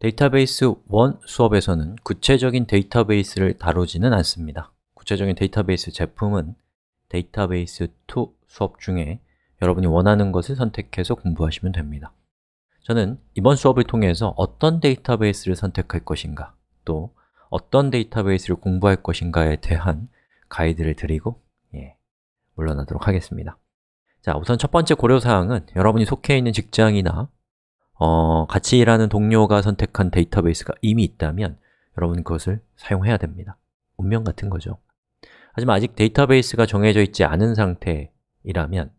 데이터베이스 1 수업에서는 구체적인 데이터베이스를 다루지는 않습니다 구체적인 데이터베이스 제품은 데이터베이스 2 수업 중에 여러분이 원하는 것을 선택해서 공부하시면 됩니다 저는 이번 수업을 통해서 어떤 데이터베이스를 선택할 것인가 또 어떤 데이터베이스를 공부할 것인가에 대한 가이드를 드리고 예, 물러나도록 하겠습니다 자, 우선 첫 번째 고려사항은 여러분이 속해 있는 직장이나 어, 같이 일하는 동료가 선택한 데이터베이스가 이미 있다면 여러분 그것을 사용해야 됩니다 운명 같은 거죠 하지만 아직 데이터베이스가 정해져 있지 않은 상태이라면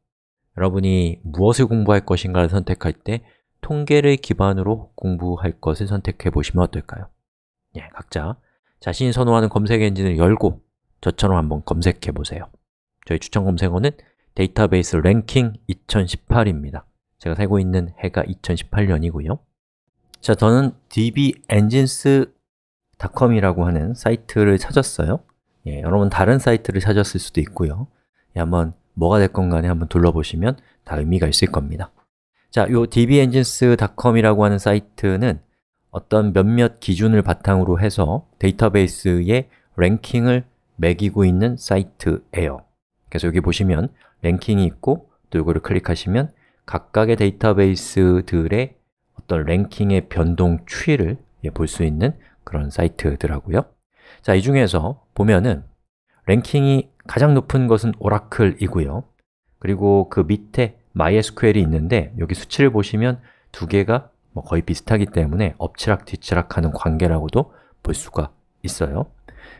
여러분이 무엇을 공부할 것인가를 선택할 때 통계를 기반으로 공부할 것을 선택해 보시면 어떨까요? 예, 각자 자신이 선호하는 검색 엔진을 열고 저처럼 한번 검색해 보세요 저희 추천 검색어는 데이터베이스 랭킹 2018입니다 제가 살고 있는 해가 2018년이고요 자, 저는 dbenjines.com이라고 하는 사이트를 찾았어요 예, 여러분 다른 사이트를 찾았을 수도 있고요 예, 한번 뭐가 될 건 간에 한번 둘러보시면 다 의미가 있을 겁니다 자, 요 dbenjines.com이라고 하는 사이트는 어떤 몇몇 기준을 바탕으로 해서 데이터베이스의 랭킹을 매기고 있는 사이트예요 그래서 여기 보시면 랭킹이 있고 또 이거를 클릭하시면 각각의 데이터베이스들의 어떤 랭킹의 변동 추이를 볼 수 있는 그런 사이트더라고요 자, 이 중에서 보면은 랭킹이 가장 높은 것은 오라클이고요 그리고 그 밑에 MySQL이 있는데 여기 수치를 보시면 두 개가 뭐 거의 비슷하기 때문에 엎치락뒤치락하는 관계라고도 볼 수가 있어요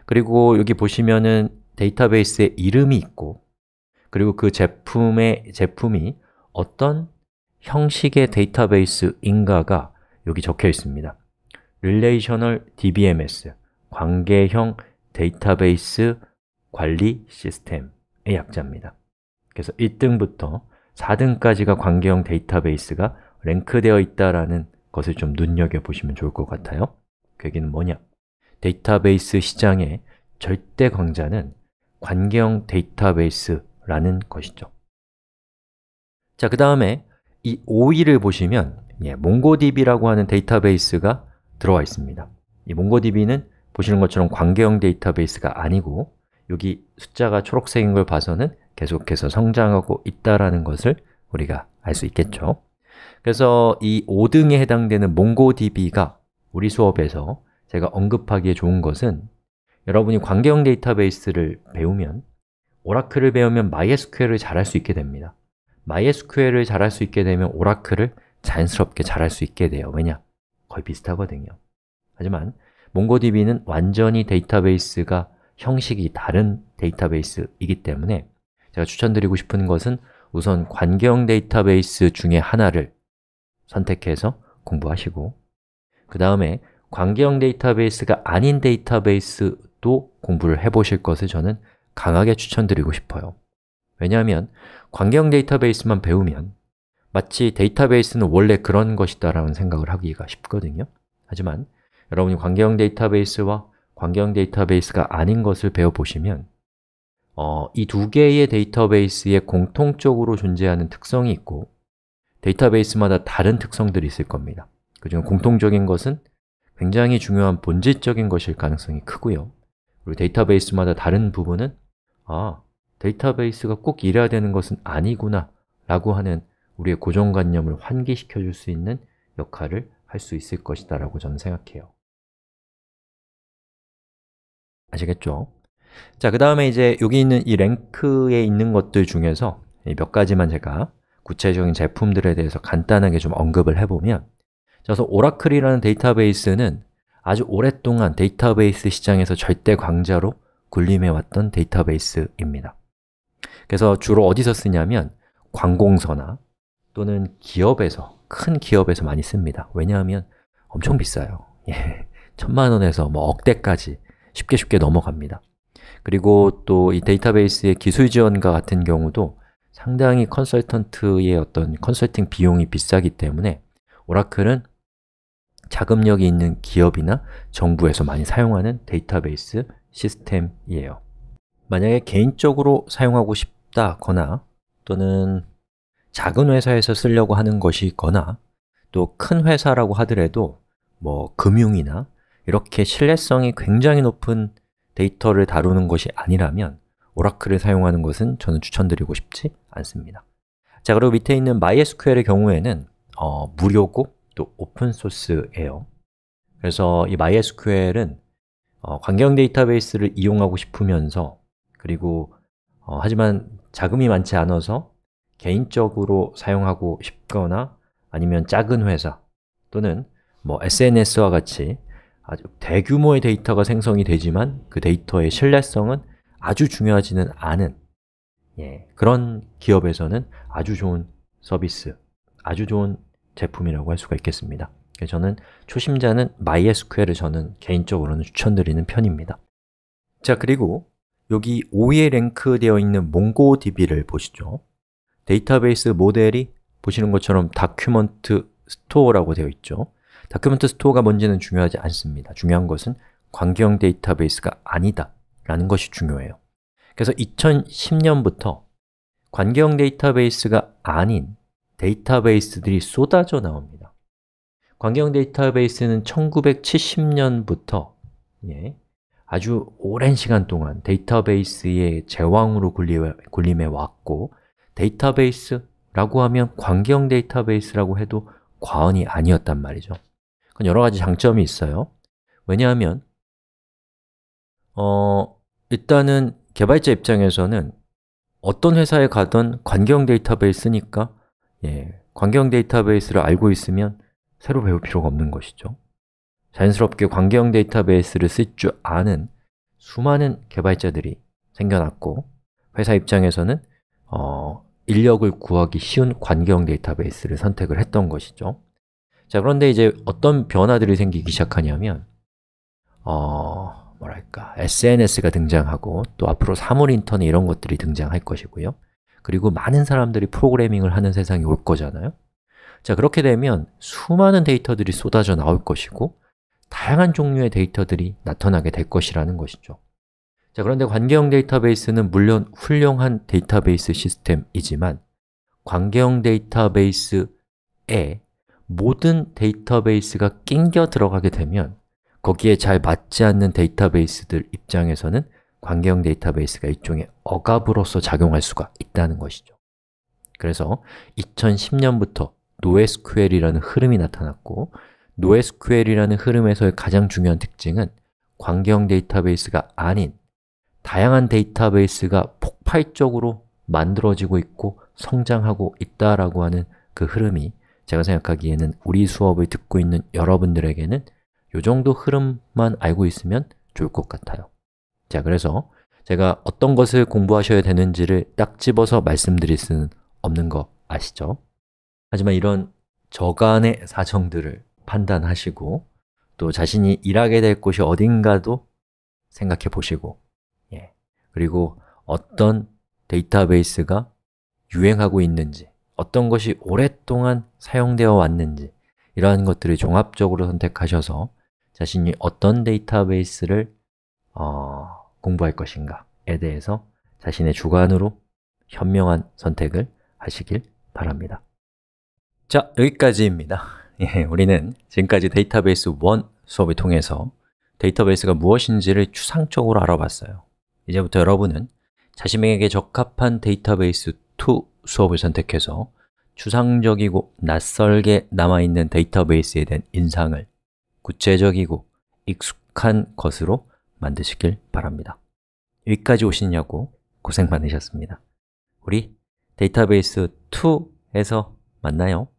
그리고 여기 보시면은 데이터베이스의 이름이 있고 그리고 그 제품의 제품이 어떤 형식의 데이터베이스인가가 여기 적혀 있습니다 Relational DBMS, 관계형 데이터베이스 관리 시스템의 약자입니다 그래서 1등부터 4등까지가 관계형 데이터베이스가 랭크되어 있다는 것을 좀 눈여겨보시면 좋을 것 같아요 그 얘기는 뭐냐? 데이터베이스 시장의 절대 강자는 관계형 데이터베이스라는 것이죠 자, 그 다음에 이 5위를 보시면 예, MongoDB라고 하는 데이터베이스가 들어와 있습니다 이 MongoDB는 보시는 것처럼 관계형 데이터베이스가 아니고 여기 숫자가 초록색인 걸 봐서는 계속해서 성장하고 있다는 것을 우리가 알 수 있겠죠 그래서 이 5등에 해당되는 MongoDB가 우리 수업에서 제가 언급하기에 좋은 것은 여러분이 관계형 데이터베이스를 배우면 오라클을 배우면 MySQL을 잘할 수 있게 됩니다 MySQL을 잘할 수 있게 되면 오라클을 자연스럽게 잘할 수 있게 돼요 왜냐? 거의 비슷하거든요 하지만 몽고DB는 완전히 데이터베이스가 형식이 다른 데이터베이스이기 때문에 제가 추천드리고 싶은 것은 우선 관계 데이터베이스 중에 하나를 선택해서 공부하시고 그 다음에 관계형 데이터베이스가 아닌 데이터베이스도 공부를 해보실 것을 저는 강하게 추천드리고 싶어요 왜냐하면 광경 데이터베이스만 배우면 마치 데이터베이스는 원래 그런 것이다 라는 생각을 하기가 쉽거든요 하지만 여러분이 광경 데이터베이스와 광경 데이터베이스가 아닌 것을 배워보시면 어, 이두 개의 데이터베이스에 공통적으로 존재하는 특성이 있고 데이터베이스마다 다른 특성들이 있을 겁니다 그중 공통적인 것은 굉장히 중요한 본질적인 것일 가능성이 크고요 그리고 데이터베이스마다 다른 부분은 아, 데이터베이스가 꼭 이래야 되는 것은 아니구나 라고 하는 우리의 고정관념을 환기시켜 줄 수 있는 역할을 할 수 있을 것이다 라고 저는 생각해요 아시겠죠? 자, 그 다음에 이제 여기 있는 이 랭크에 있는 것들 중에서 몇 가지만 제가 구체적인 제품들에 대해서 간단하게 좀 언급을 해보면 자, 그래서 오라클이라는 데이터베이스는 아주 오랫동안 데이터베이스 시장에서 절대 강자로 군림해왔던 데이터베이스입니다 그래서 주로 어디서 쓰냐면 관공서나 또는 기업에서 큰 기업에서 많이 씁니다. 왜냐하면 엄청 비싸요. 예. 천만 원에서 뭐 억대까지 쉽게 쉽게 넘어갑니다. 그리고 또 이 데이터베이스의 기술 지원과 같은 경우도 상당히 컨설턴트의 어떤 컨설팅 비용이 비싸기 때문에 오라클은 자금력이 있는 기업이나 정부에서 많이 사용하는 데이터베이스 시스템이에요. 만약에 개인적으로 사용하고 싶다거나 또는 작은 회사에서 쓰려고 하는 것이거나 또 큰 회사라고 하더라도 뭐 금융이나 이렇게 신뢰성이 굉장히 높은 데이터를 다루는 것이 아니라면 오라클을 사용하는 것은 저는 추천드리고 싶지 않습니다 자, 그리고 밑에 있는 MySQL의 경우에는 어, 무료고 또 오픈소스예요 그래서 이 MySQL은 어, 관경 데이터베이스를 이용하고 싶으면서 그리고 어, 하지만 자금이 많지 않아서 개인적으로 사용하고 싶거나 아니면 작은 회사 또는 뭐 SNS와 같이 아주 대규모의 데이터가 생성이 되지만 그 데이터의 신뢰성은 아주 중요하지는 않은 예, 그런 기업에서는 아주 좋은 서비스, 아주 좋은 제품이라고 할 수가 있겠습니다 그래서 저는 초심자는 MySQL을 저는 개인적으로는 추천드리는 편입니다 자, 그리고 여기 5위에 랭크되어 있는 mongodb를 보시죠 데이터베이스 모델이 보시는 것처럼 다큐먼트 스토어라고 되어 있죠 다큐먼트 스토어가 뭔지는 중요하지 않습니다 중요한 것은 관계형 데이터베이스가 아니다 라는 것이 중요해요 그래서 2010년부터 관계형 데이터베이스가 아닌 데이터베이스들이 쏟아져 나옵니다 관계형 데이터베이스는 1970년부터 예, 아주 오랜 시간 동안 데이터베이스의 제왕으로 군림해 왔고 데이터베이스라고 하면 광경 데이터베이스라고 해도 과언이 아니었단 말이죠 그건 여러 가지 장점이 있어요 왜냐하면 어, 일단은 개발자 입장에서는 어떤 회사에 가던 관계 데이터베이스니까 예, 관계 데이터베이스를 알고 있으면 새로 배울 필요가 없는 것이죠 자연스럽게 관계형 데이터베이스를 쓸 줄 아는 수많은 개발자들이 생겨났고 회사 입장에서는 어, 인력을 구하기 쉬운 관계형 데이터베이스를 선택을 했던 것이죠 자 그런데 이제 어떤 변화들이 생기기 시작하냐면 어, 뭐랄까 SNS가 등장하고 또 앞으로 사물 인턴 이런 것들이 등장할 것이고요 그리고 많은 사람들이 프로그래밍을 하는 세상이 올 거잖아요 자 그렇게 되면 수많은 데이터들이 쏟아져 나올 것이고 다양한 종류의 데이터들이 나타나게 될 것이라는 것이죠 자, 그런데 관계형 데이터베이스는 물론 훌륭한 데이터베이스 시스템이지만 관계형 데이터베이스에 모든 데이터베이스가 낑겨 들어가게 되면 거기에 잘 맞지 않는 데이터베이스들 입장에서는 관계형 데이터베이스가 일종의 억압으로서 작용할 수가 있다는 것이죠 그래서 2010년부터 NoSQL이라는 흐름이 나타났고 NoSQL이라는 흐름에서의 가장 중요한 특징은 광경 데이터베이스가 아닌 다양한 데이터베이스가 폭발적으로 만들어지고 있고 성장하고 있다라고 하는 그 흐름이 제가 생각하기에는 우리 수업을 듣고 있는 여러분들에게는 이 정도 흐름만 알고 있으면 좋을 것 같아요 자, 그래서 제가 어떤 것을 공부하셔야 되는지를 딱 집어서 말씀드릴 수는 없는 거 아시죠? 하지만 이런 저간의 사정들을 판단하시고 또 자신이 일하게 될 곳이 어딘가도 생각해 보시고 예. 그리고 어떤 데이터베이스가 유행하고 있는지 어떤 것이 오랫동안 사용되어 왔는지 이러한 것들을 종합적으로 선택하셔서 자신이 어떤 데이터베이스를 어, 공부할 것인가에 대해서 자신의 주관으로 현명한 선택을 하시길 바랍니다 자, 여기까지입니다 예, 우리는 지금까지 데이터베이스 1 수업을 통해서 데이터베이스가 무엇인지를 추상적으로 알아봤어요 이제부터 여러분은 자신에게 적합한 데이터베이스 2 수업을 선택해서 추상적이고 낯설게 남아있는 데이터베이스에 대한 인상을 구체적이고 익숙한 것으로 만드시길 바랍니다 여기까지 오시냐고 고생 많으셨습니다 우리 데이터베이스 2에서 만나요